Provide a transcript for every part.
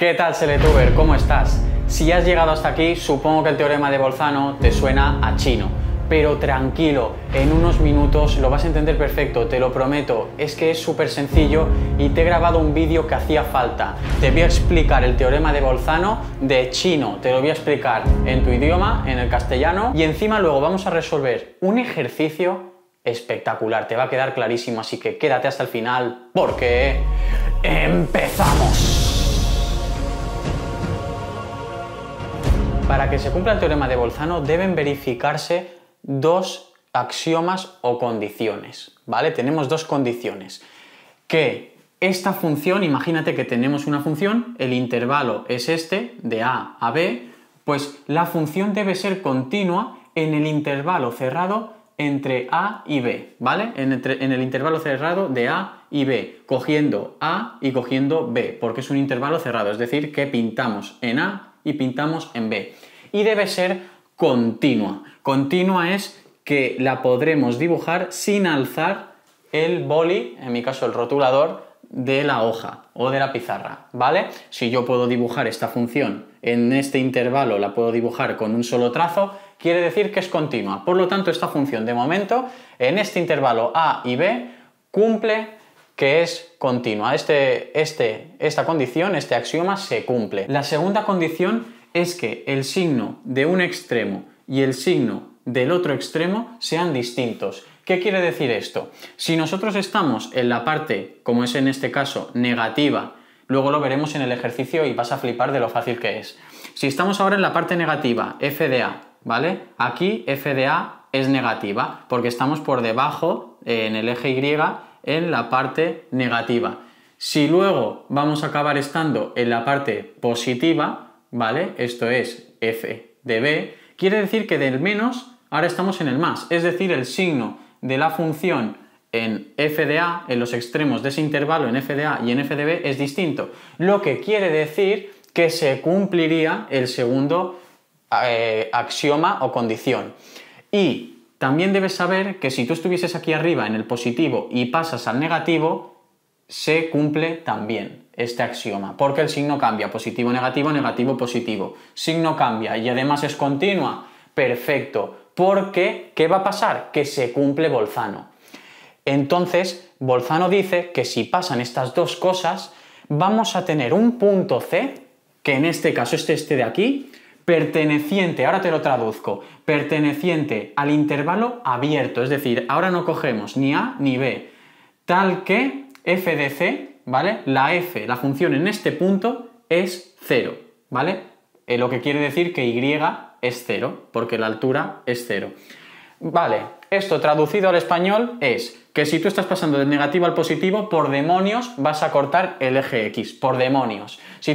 ¿Qué tal, Seletuber? ¿Cómo estás? Si has llegado hasta aquí, supongo que el teorema de Bolzano te suena a chino. Pero tranquilo, en unos minutos lo vas a entender perfecto, te lo prometo. Es que es súper sencillo y te he grabado un vídeo que hacía falta. Te voy a explicar el teorema de Bolzano de chino. Te lo voy a explicar en tu idioma, en el castellano. Y encima luego vamos a resolver un ejercicio espectacular. Te va a quedar clarísimo, así que quédate hasta el final porque empezamos. Para que se cumpla el teorema de Bolzano deben verificarse dos axiomas o condiciones, ¿vale? Tenemos dos condiciones. Que esta función, imagínate que tenemos una función, el intervalo es este, de a a b, pues la función debe ser continua en el intervalo cerrado entre a y b, ¿vale? En, en, el intervalo cerrado de a y b, cogiendo a y cogiendo b, porque es un intervalo cerrado, es decir, que pintamos en a y pintamos en B. Y debe ser continua. Continua es que la podremos dibujar sin alzar el boli, en mi caso el rotulador, de la hoja o de la pizarra, ¿vale? Si yo puedo dibujar esta función en este intervalo, la puedo dibujar con un solo trazo, quiere decir que es continua. Por lo tanto, esta función de momento, en este intervalo A y B, cumple que es continua. Este, este, esta condición, este axioma se cumple. La segunda condición es que el signo de un extremo y el signo del otro extremo sean distintos. ¿Qué quiere decir esto? Si nosotros estamos en la parte, como es en este caso, negativa, luego lo veremos en el ejercicio y vas a flipar de lo fácil que es. Si estamos ahora en la parte negativa, f ¿vale? Aquí f es negativa porque estamos por debajo eh, en el eje y en la parte negativa. Si luego vamos a acabar estando en la parte positiva, ¿vale? Esto es f de b, quiere decir que del menos ahora estamos en el más, es decir, el signo de la función en f de a, en los extremos de ese intervalo en f de a y en f de b es distinto, lo que quiere decir que se cumpliría el segundo eh, axioma o condición. Y también debes saber que si tú estuvieses aquí arriba en el positivo y pasas al negativo, se cumple también este axioma, porque el signo cambia, positivo, negativo, negativo, positivo. Signo cambia y además es continua. Perfecto, porque ¿qué va a pasar? Que se cumple Bolzano. Entonces, Bolzano dice que si pasan estas dos cosas, vamos a tener un punto C, que en este caso es este de aquí, perteneciente, ahora te lo traduzco, perteneciente al intervalo abierto, es decir, ahora no cogemos ni A ni B, tal que f de c, ¿vale? La f, la función en este punto es 0, ¿vale? Eh, lo que quiere decir que y es 0, porque la altura es 0. Vale, esto traducido al español es que si tú estás pasando del negativo al positivo, por demonios vas a cortar el eje X, por demonios. y si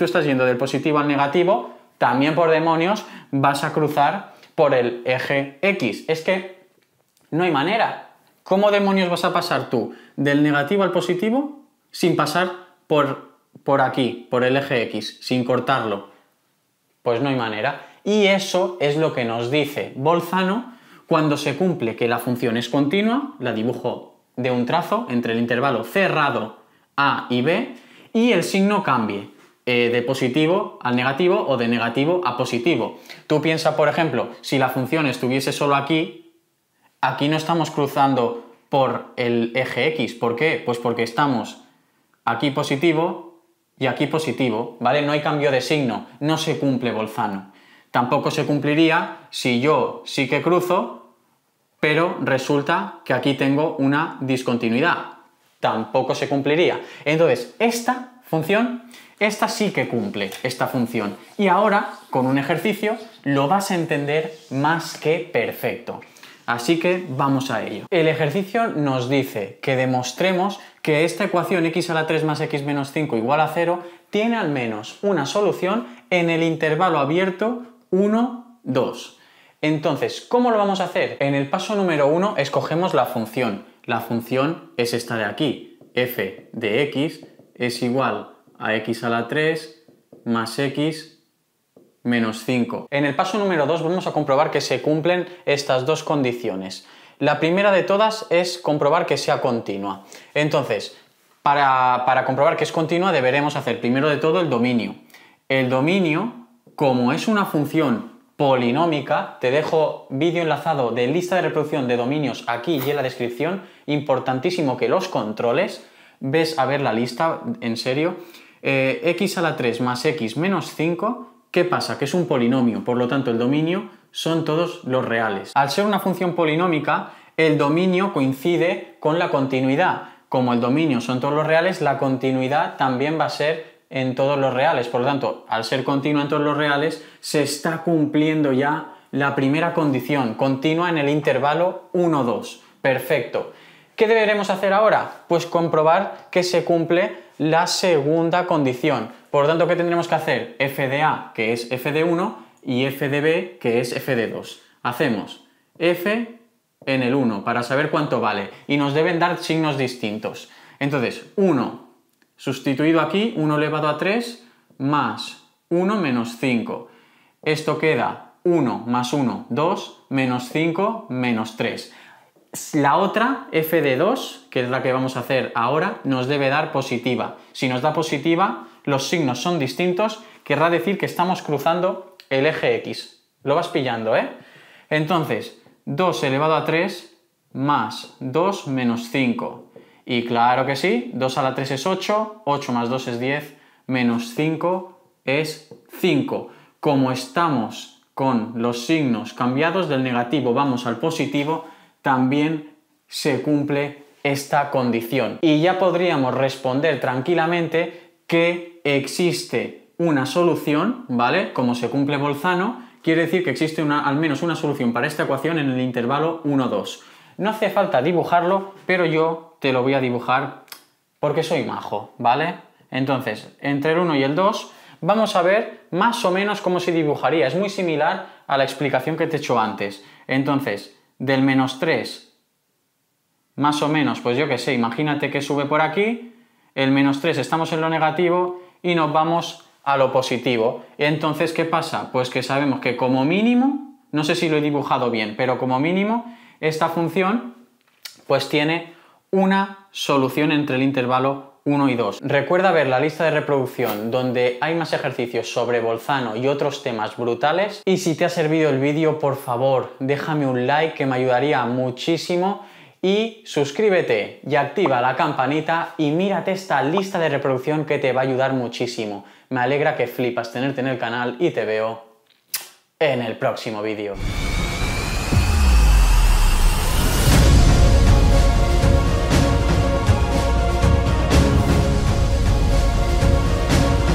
tú estás yendo del positivo al negativo, también por demonios vas a cruzar por el eje X. Es que no hay manera. ¿Cómo demonios vas a pasar tú del negativo al positivo sin pasar por, por aquí, por el eje X, sin cortarlo? Pues no hay manera. Y eso es lo que nos dice Bolzano cuando se cumple que la función es continua, la dibujo de un trazo entre el intervalo cerrado A y B y el signo cambie. Eh, de positivo al negativo o de negativo a positivo. Tú piensas, por ejemplo, si la función estuviese solo aquí, aquí no estamos cruzando por el eje X. ¿Por qué? Pues porque estamos aquí positivo y aquí positivo, ¿vale? No hay cambio de signo, no se cumple Bolzano. Tampoco se cumpliría si yo sí que cruzo, pero resulta que aquí tengo una discontinuidad. Tampoco se cumpliría. Entonces, esta función esta sí que cumple esta función. Y ahora, con un ejercicio, lo vas a entender más que perfecto. Así que vamos a ello. El ejercicio nos dice que demostremos que esta ecuación x a la 3 más x menos 5 igual a 0 tiene al menos una solución en el intervalo abierto 1, 2. Entonces, ¿cómo lo vamos a hacer? En el paso número 1 escogemos la función. La función es esta de aquí, f de x es igual a x a la 3 más x menos 5. En el paso número 2 vamos a comprobar que se cumplen estas dos condiciones. La primera de todas es comprobar que sea continua. Entonces, para, comprobar que es continua deberemos hacer primero de todo el dominio. El dominio, como es una función polinómica, te dejo vídeo enlazado de lista de reproducción de dominios aquí y en la descripción, importantísimo que los controles, ves a ver la lista, en serio, eh, x a la 3 más x menos 5, ¿qué pasa? Que es un polinomio, por lo tanto el dominio son todos los reales. Al ser una función polinómica, el dominio coincide con la continuidad. Como el dominio son todos los reales, la continuidad también va a ser en todos los reales. Por lo tanto, al ser continua en todos los reales, se está cumpliendo ya la primera condición, continua en el intervalo 1, 2. Perfecto. ¿Qué deberemos hacer ahora? Pues comprobar que se cumple la segunda condición. Por lo tanto, ¿qué tendremos que hacer? FDA, que es f de 1 y f FDB, que es f de 2 Hacemos F en el 1 para saber cuánto vale y nos deben dar signos distintos. Entonces, 1 sustituido aquí, 1 elevado a 3 más 1 menos 5. Esto queda 1 más 1, 2, menos 5, menos 3. La otra, f de 2, que es la que vamos a hacer ahora, nos debe dar positiva. Si nos da positiva, los signos son distintos, querrá decir que estamos cruzando el eje X. Lo vas pillando, ¿eh? Entonces, 2 elevado a 3 más 2 menos 5. Y claro que sí, 2 a la 3 es 8, 8 más 2 es 10, menos 5 es 5. Como estamos con los signos cambiados del negativo, vamos al positivo, también se cumple esta condición. Y ya podríamos responder tranquilamente que existe una solución, ¿vale? Como se cumple Bolzano, quiere decir que existe al menos una solución para esta ecuación en el intervalo 1-2. No hace falta dibujarlo, pero yo te lo voy a dibujar porque soy majo, ¿vale? Entonces, entre el 1 y el 2 vamos a ver más o menos cómo se dibujaría. Es muy similar a la explicación que te he hecho antes. Entonces, del menos 3, más o menos, pues yo qué sé, imagínate que sube por aquí, el menos 3 estamos en lo negativo y nos vamos a lo positivo. Entonces, ¿qué pasa? Pues que sabemos que como mínimo, no sé si lo he dibujado bien, pero como mínimo, esta función pues tiene una solución entre el intervalo 1 y 2. Recuerda ver la lista de reproducción donde hay más ejercicios sobre Bolzano y otros temas brutales. Y si te ha servido el vídeo, por favor, déjame un like que me ayudaría muchísimo. Y suscríbete y activa la campanita y mírate esta lista de reproducción que te va a ayudar muchísimo. Me alegra que flipas tenerte en el canal y te veo en el próximo vídeo.